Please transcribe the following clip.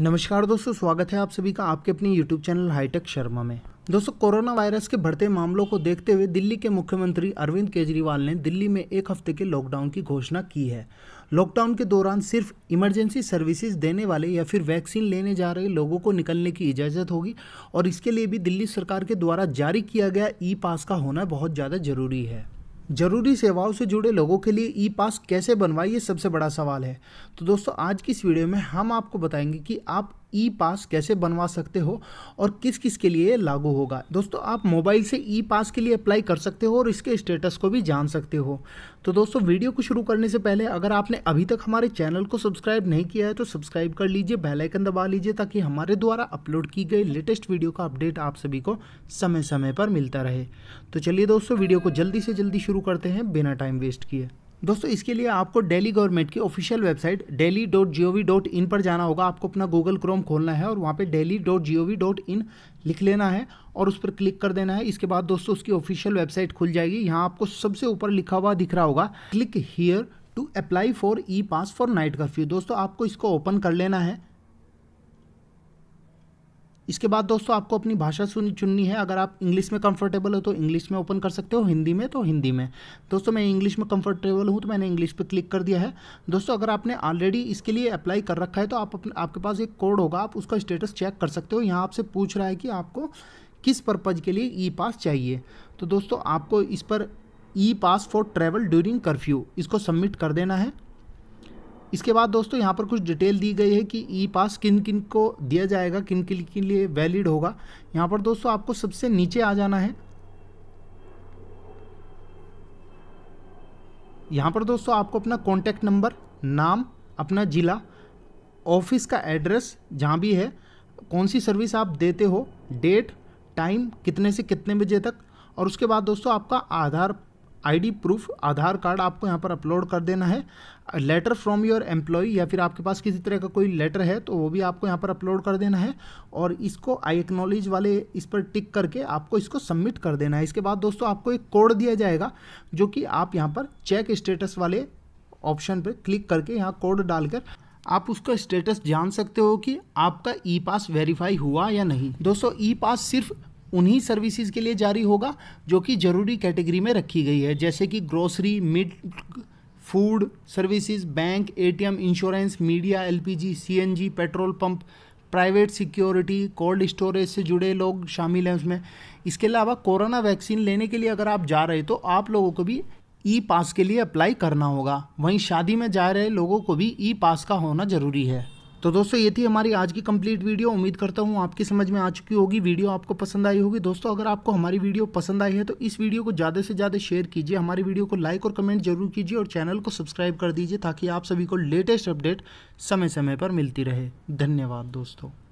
नमस्कार दोस्तों स्वागत है आप सभी का आपके अपने यूट्यूब चैनल हाईटेक शर्मा में दोस्तों कोरोना वायरस के बढ़ते मामलों को देखते हुए दिल्ली के मुख्यमंत्री अरविंद केजरीवाल ने दिल्ली में एक हफ्ते के लॉकडाउन की घोषणा की है लॉकडाउन के दौरान सिर्फ इमरजेंसी सर्विसेज देने वाले या फिर वैक्सीन लेने जा रहे लोगों को निकलने की इजाज़त होगी और इसके लिए भी दिल्ली सरकार के द्वारा जारी किया गया ई पास का होना बहुत ज़्यादा ज़रूरी है जरूरी सेवाओं से जुड़े लोगों के लिए ई पास कैसे बनवाएं ये सबसे बड़ा सवाल है तो दोस्तों आज की इस वीडियो में हम आपको बताएंगे कि आप ई पास कैसे बनवा सकते हो और किस किस के लिए लागू होगा दोस्तों आप मोबाइल से ई पास के लिए अप्लाई कर सकते हो और इसके स्टेटस को भी जान सकते हो तो दोस्तों वीडियो को शुरू करने से पहले अगर आपने अभी तक हमारे चैनल को सब्सक्राइब नहीं किया है तो सब्सक्राइब कर लीजिए बेल आइकन दबा लीजिए ताकि हमारे द्वारा अपलोड की गई लेटेस्ट वीडियो का अपडेट आप सभी को समय समय पर मिलता रहे तो चलिए दोस्तों वीडियो को जल्दी से जल्दी शुरू करते हैं बिना टाइम वेस्ट किए दोस्तों इसके लिए आपको डेली गवर्नमेंट की official website Delhi dot G O V dot in पर जाना होगा आपको अपना गूगल क्रोम खोलना है और वहाँ पे Delhi dot G O V dot in लिख लेना है और उस पर क्लिक कर देना है इसके बाद दोस्तों उसकी ऑफिशियल वेबसाइट खुल जाएगी यहाँ आपको सबसे ऊपर लिखा हुआ दिख रहा होगा click here to apply for E pass for night curfew दोस्तों आपको इसको ओपन कर लेना है इसके बाद दोस्तों आपको अपनी भाषा सुन चुननी है अगर आप इंग्लिश में कंफर्टेबल हो तो इंग्लिश में ओपन कर सकते हो हिंदी में तो हिंदी में दोस्तों मैं इंग्लिश में कंफर्टेबल हूँ तो मैंने इंग्लिश पे क्लिक कर दिया है दोस्तों अगर आपने ऑलरेडी इसके लिए अप्लाई कर रखा है तो आप अपने आपके पास एक कोड होगा आप उसका स्टेटस चेक कर सकते हो यहाँ आपसे पूछ रहा है कि आपको किस पर्पज़ के लिए ई पास चाहिए तो दोस्तों आपको इस पर E pass for travel during curfew इसको सबमिट कर देना है इसके बाद दोस्तों यहाँ पर कुछ डिटेल दी गई है कि ई पास किन किन को दिया जाएगा किन किन के लिए वैलिड होगा यहाँ पर दोस्तों आपको सबसे नीचे आ जाना है यहाँ पर दोस्तों आपको अपना कॉन्टैक्ट नंबर नाम अपना ज़िला ऑफिस का एड्रेस जहाँ भी है कौन सी सर्विस आप देते हो डेट टाइम कितने से कितने बजे तक और उसके बाद दोस्तों आपका Aadhaar ID proof Aadhaar card आपको यहाँ पर अपलोड कर देना है लेटर फ्रॉम योर एम्प्लॉय या फिर आपके पास किसी तरह का कोई लेटर है तो वो भी आपको यहाँ पर अपलोड कर देना है और इसको आई एक्नोलेज वाले इस पर टिक करके आपको इसको सबमिट कर देना है इसके बाद दोस्तों आपको एक कोड दिया जाएगा जो कि आप यहाँ पर चेक स्टेटस वाले ऑप्शन पर क्लिक करके यहाँ कोड डालकर आप उसका स्टेटस जान सकते हो कि आपका ई पास वेरीफाई हुआ या नहीं दोस्तों ई पास सिर्फ उन्हीं सर्विसेज के लिए जारी होगा जो कि ज़रूरी कैटेगरी में रखी गई है जैसे कि grocery mid food services bank ATM insurance media LPG CNG petrol pump private security cold storage से जुड़े लोग शामिल हैं उसमें इसके अलावा कोरोना वैक्सीन लेने के लिए अगर आप जा रहे तो आप लोगों को भी ई पास के लिए अप्लाई करना होगा वहीं शादी में जा रहे लोगों को भी ई पास का होना ज़रूरी है तो दोस्तों ये थी हमारी आज की कंप्लीट वीडियो उम्मीद करता हूँ आपकी समझ में आ चुकी होगी वीडियो आपको पसंद आई होगी दोस्तों अगर आपको हमारी वीडियो पसंद आई है तो इस वीडियो को ज़्यादा से ज़्यादा शेयर कीजिए हमारी वीडियो को लाइक और कमेंट जरूर कीजिए और चैनल को सब्सक्राइब कर दीजिए ताकि आप सभी को लेटेस्ट अपडेट समय समय पर मिलती रहे धन्यवाद दोस्तों